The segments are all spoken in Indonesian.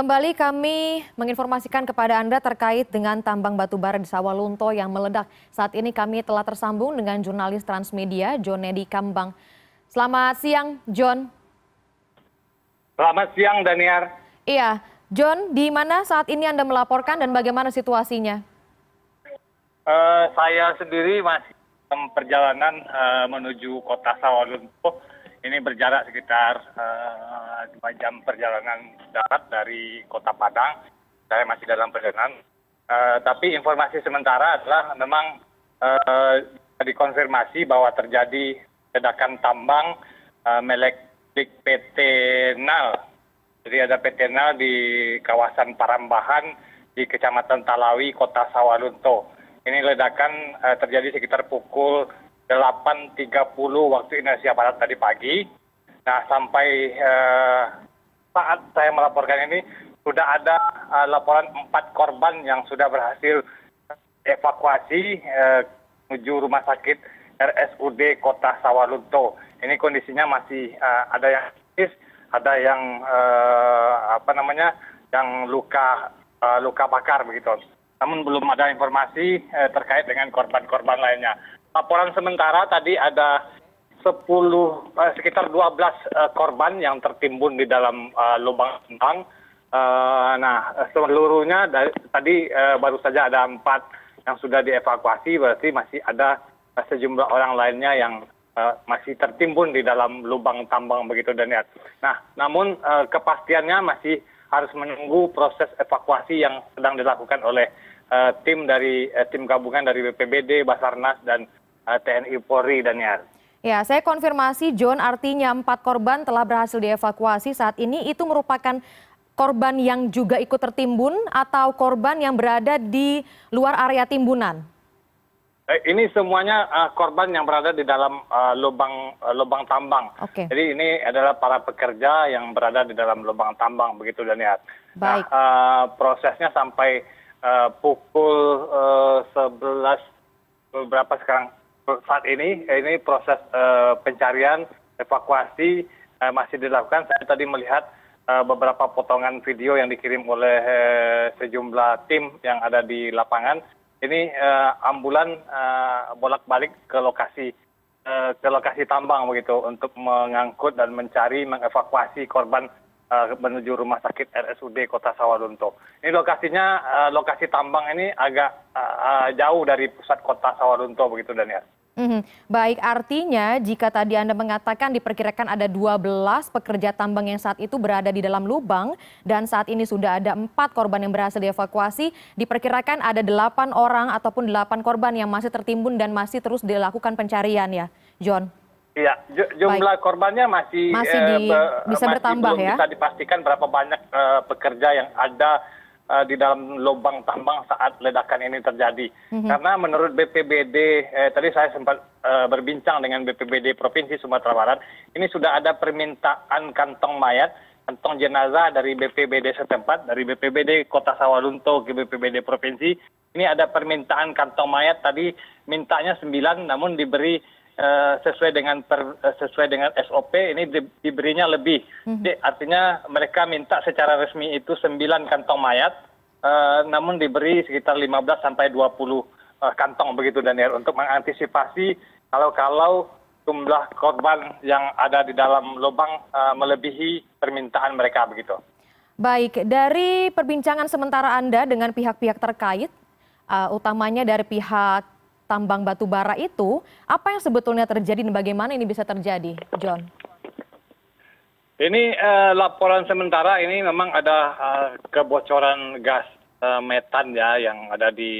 Kembali kami menginformasikan kepada Anda terkait dengan tambang batubara di Sawalunto yang meledak. Saat ini kami telah tersambung dengan jurnalis Transmedia, John Nedi Kambang. Selamat siang, John. Selamat siang, Daniar. Iya, John, di mana saat ini Anda melaporkan dan bagaimana situasinya? Uh, saya sendiri masih perjalanan uh, menuju kota Sawalunto ini berjarak sekitar eh, dua jam perjalanan darat dari kota padang saya masih dalam perjalanan eh, tapi informasi sementara adalah memang eh, dikonfirmasi bahwa terjadi ledakan tambang melektrik PT NAL jadi ada PT NAL di kawasan Parambahan di Kecamatan Talawi, Kota Sawalunto. Ini ledakan uh, terjadi sekitar pukul 8.30 waktu Indonesia Barat tadi pagi. Nah, sampai eh, saat saya melaporkan ini, sudah ada eh, laporan empat korban yang sudah berhasil evakuasi eh, menuju rumah sakit RSUD Kota Sawalunto. Ini kondisinya masih eh, ada yang kritis, ada yang eh, apa namanya, yang luka eh, luka bakar begitu. Namun belum ada informasi eh, terkait dengan korban-korban lainnya laporan sementara tadi ada eh, sekitar dua belas eh, korban yang tertimbun di dalam eh, lubang tambang. nah seluruhnya tadi baru saja ada empat yang sudah dievakuasi berarti masih ada sejumlah orang lainnya yang masih tertimbun di dalam lubang tambang begitu Daniel. Nah, namun kepastiannya masih harus menunggu proses evakuasi yang sedang dilakukan oleh tim dari tim gabungan dari BPBD, Basarnas dan Eh, TNI Polri dan Yar. Ya, saya konfirmasi John artinya empat korban telah berhasil dievakuasi saat ini itu merupakan korban yang juga ikut tertimbun atau korban yang berada di luar area timbunan? Eh, ini semuanya uh, korban yang berada di dalam uh, lubang uh, lubang tambang. Okay. Jadi ini adalah para pekerja yang berada di dalam lubang tambang begitu Daniar. Nah, Baik. Nah, uh, prosesnya sampai uh, pukul uh, 11 beberapa sekarang saat ini eh, ini proses eh, pencarian evakuasi eh, masih dilakukan saya tadi melihat beberapa potongan video yang dikirim oleh sejumlah tim yang ada di lapangan ini ambulan bolak balik ke lokasi ke lokasi tambang begitu untuk mengangkut dan mencari mengevakuasi korban menuju rumah sakit RSUD Kota Sawalunto. Ini lokasinya lokasi tambang ini agak jauh dari pusat kota Sawalunto begitu Daniel. Mm -hmm. Baik, artinya jika tadi Anda mengatakan diperkirakan ada 12 pekerja tambang yang saat itu berada di dalam lubang dan saat ini sudah ada empat korban yang berhasil dievakuasi, diperkirakan ada 8 orang ataupun 8 korban yang masih tertimbun dan masih terus dilakukan pencarian ya, John? Iya, jumlah Baik. korbannya masih, masih eh, di, eh, bisa masih bertambah belum ya? bisa dipastikan berapa banyak eh, pekerja yang ada Eh, di dalam lubang tambang saat ledakan ini terjadi. Mhm. Karena menurut BPBD, eh, tadi saya sempat uh, berbincang dengan BPBD Provinsi Sumatera Barat, ini sudah ada permintaan kantong mayat, kantong jenazah dari BPBD setempat, dari BPBD Kota Sawalunto ke BPBD Provinsi. Ini ada permintaan kantong mayat tadi mintanya 9 namun diberi Eh, sesuai dengan per, eh, sesuai dengan SOP ini di, diberinya lebih. Mhm. Jadi artinya mereka minta secara resmi itu 9 kantong mayat uh, namun diberi sekitar 15 sampai 20 uh, kantong begitu Daniel untuk mengantisipasi kalau-kalau jumlah korban yang ada di dalam lubang uh, melebihi permintaan mereka begitu. Baik, dari perbincangan sementara Anda dengan pihak-pihak terkait uh, utamanya dari pihak tambang batu bara itu, apa yang sebetulnya terjadi dan bagaimana ini bisa terjadi, John? Ini uh, laporan sementara ini memang ada uh, kebocoran gas uh, metan ya yang ada di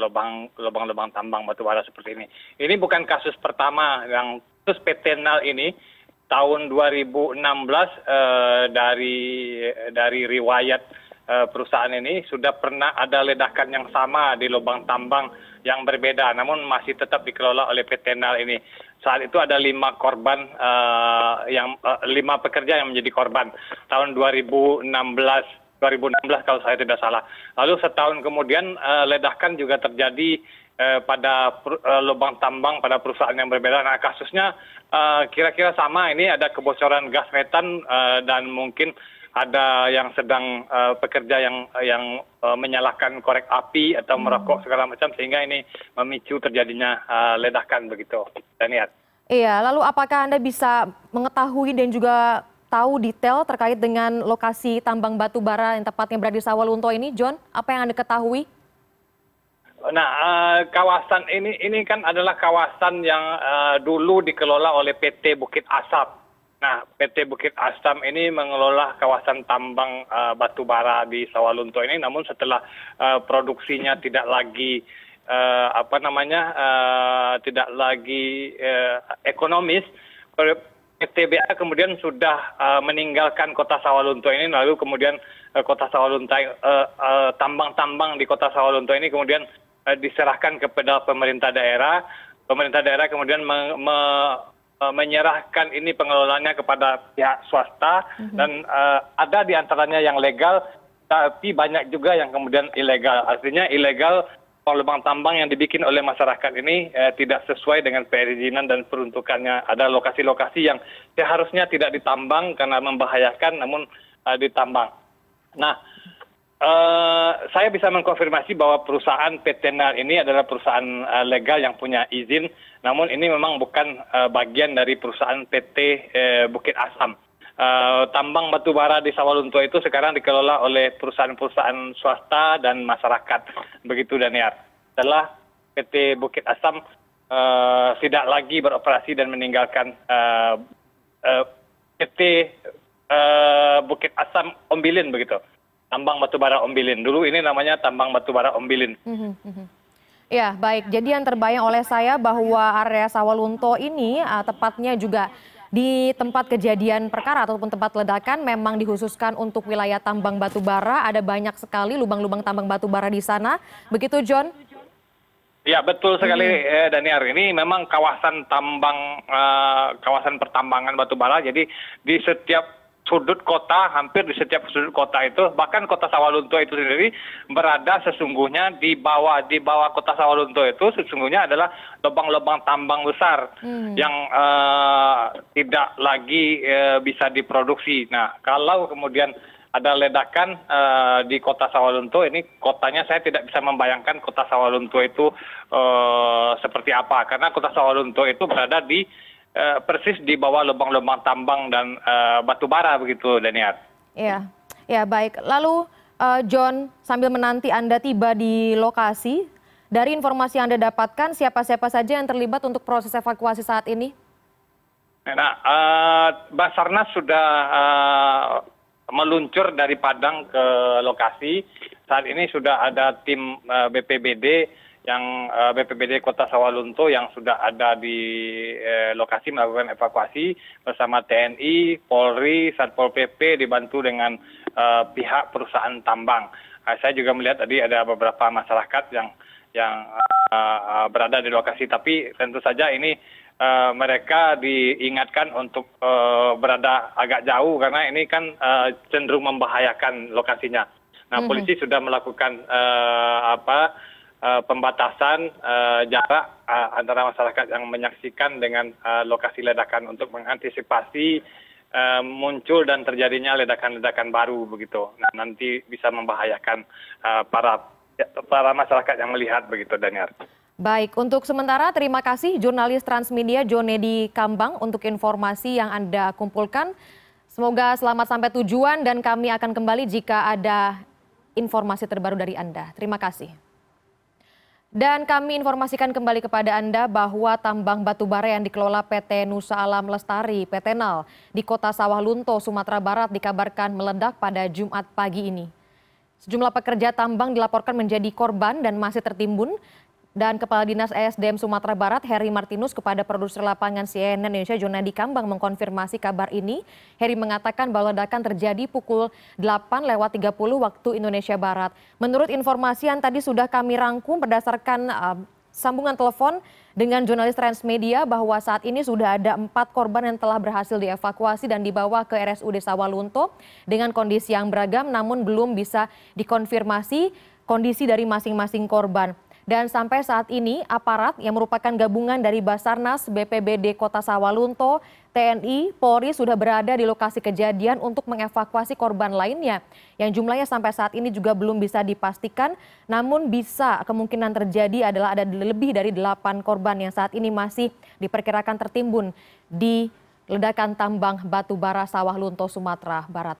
lubang lubang uh, tambang batu bara seperti ini. Ini bukan kasus pertama yang terus PT Nal ini tahun 2016 uh, dari dari riwayat uh, perusahaan ini sudah pernah ada ledakan yang sama di lubang tambang yang berbeda namun masih tetap dikelola oleh PT Nal ini. Saat itu ada lima korban uh, yang uh, lima pekerja yang menjadi korban tahun 2016 2016 kalau saya tidak salah. Lalu setahun kemudian uh, ledakan juga terjadi uh, pada uh, lubang tambang pada perusahaan yang berbeda. Nah kasusnya kira-kira uh, sama ini ada kebocoran gas metan uh, dan mungkin ada yang sedang uh, pekerja yang yang uh, menyalakan korek api atau hmm. merokok segala macam sehingga ini memicu terjadinya uh, ledakan begitu. Dan Iya, lalu apakah Anda bisa mengetahui dan juga tahu detail terkait dengan lokasi tambang batu bara yang tepatnya berada di Sawalunto ini, John? Apa yang Anda ketahui? Nah, uh, kawasan ini ini kan adalah kawasan yang uh, dulu dikelola oleh PT Bukit Asap nah pt bukit asam ini mengelola kawasan tambang eh, batu bara di sawalunto ini namun setelah eh, produksinya tidak lagi eh, apa namanya tidak lagi ekonomis PTBA kemudian sudah uh, meninggalkan kota Sawalunto ini lalu kemudian uh, kota Sawalunto uh, uh, tambang-tambang di kota Sawalunto ini kemudian uh, diserahkan kepada pemerintah daerah. Pemerintah daerah kemudian me, me, Eh, menyerahkan ini pengelolaannya kepada pihak swasta mhm. dan eh, ada di antaranya yang legal tapi banyak juga yang kemudian ilegal. Artinya ilegal lubang tambang yang dibikin oleh masyarakat ini eh, tidak sesuai dengan perizinan dan peruntukannya. Ada lokasi-lokasi yang seharusnya tidak ditambang karena membahayakan namun eh, ditambang. Nah, Eh, saya bisa mengkonfirmasi bahwa perusahaan pt nar ini adalah perusahaan eh, legal yang punya izin namun ini memang bukan eh, bagian dari perusahaan pt bukit asam tambang batubara di Sawalunto itu sekarang dikelola oleh perusahaan-perusahaan swasta dan masyarakat. Begitu Daniar. Setelah PT Bukit Asam uh, tidak lagi beroperasi dan meninggalkan uh, uh, PT uh, Bukit Asam Ombilin begitu tambang batubara ombilin. Dulu ini namanya tambang batubara ombilin. Mhm, mhm. Ya, baik. Jadi yang terbayang oleh saya bahwa area Sawalunto ini uh, tepatnya juga di tempat kejadian perkara ataupun tempat ledakan memang dikhususkan untuk wilayah tambang batubara. Ada banyak sekali lubang-lubang tambang batubara di sana. Begitu, John? Ya, betul sekali, hmm. eh, Daniar. Ini memang kawasan tambang, uh, kawasan pertambangan batubara. Jadi di setiap sudut kota, hampir di setiap sudut kota itu, bahkan kota Sawalunto itu sendiri berada sesungguhnya di bawah di bawah kota Sawalunto itu sesungguhnya adalah lubang-lubang tambang besar hmm. yang uh, tidak lagi uh, bisa diproduksi. Nah, kalau kemudian ada ledakan uh, di kota Sawalunto. Ini kotanya saya tidak bisa membayangkan kota Sawalunto itu uh, seperti apa karena kota Sawalunto itu berada di Eh, persis di bawah lubang-lubang tambang dan eh, batu bara begitu, Daniar. Iya, ya baik. Lalu eh, John, sambil menanti Anda tiba di lokasi, dari informasi yang Anda dapatkan, siapa-siapa saja yang terlibat untuk proses evakuasi saat ini? Nah, uh, Basarnas sudah uh, meluncur dari Padang ke lokasi. Saat ini sudah ada tim uh, BPBD yang eh, BPBD Kota Sawalunto yang sudah ada di uh, lokasi melakukan evakuasi bersama TNI, Polri, Satpol PP dibantu dengan uh, pihak perusahaan tambang. Uh, saya juga melihat tadi ada beberapa masyarakat yang yang uh, berada di lokasi, tapi tentu saja ini uh, mereka diingatkan untuk uh, berada agak jauh karena ini kan uh, cenderung membahayakan lokasinya. Nah, mhm. polisi mm -hmm. sudah melakukan uh, apa? Eh, pembatasan eh, jarak eh, antara masyarakat yang menyaksikan dengan lokasi ledakan untuk mengantisipasi muncul dan terjadinya ledakan-ledakan baru begitu. Nah, nanti bisa membahayakan para para masyarakat yang melihat begitu Daniar. Baik, untuk sementara terima kasih jurnalis Transmedia Jonedi Kambang untuk informasi yang Anda kumpulkan. Semoga selamat sampai tujuan dan kami akan kembali jika ada informasi terbaru dari Anda. Terima kasih. Dan kami informasikan kembali kepada Anda bahwa tambang batubara yang dikelola PT Nusa Alam Lestari PT NAL di kota Sawah Lunto, Sumatera Barat dikabarkan meledak pada Jumat pagi ini. Sejumlah pekerja tambang dilaporkan menjadi korban dan masih tertimbun dan Kepala Dinas ESDM Sumatera Barat Heri Martinus kepada produser lapangan CNN Indonesia Jonadi Kambang mengkonfirmasi kabar ini. Heri mengatakan bahwa ledakan terjadi pukul 8 lewat 30 waktu Indonesia Barat. Menurut informasi yang tadi sudah kami rangkum berdasarkan uh, sambungan telepon dengan jurnalis Transmedia bahwa saat ini sudah ada empat korban yang telah berhasil dievakuasi dan dibawa ke RSUD Sawalunto dengan kondisi yang beragam namun belum bisa dikonfirmasi kondisi dari masing-masing korban. Dan sampai saat ini aparat yang merupakan gabungan dari Basarnas, BPBD Kota Sawalunto, TNI, Polri sudah berada di lokasi kejadian untuk mengevakuasi korban lainnya yang jumlahnya sampai saat ini juga belum bisa dipastikan namun bisa kemungkinan terjadi adalah ada lebih dari 8 korban yang saat ini masih diperkirakan tertimbun di ledakan tambang batu bara sawah Lunto Sumatera Barat.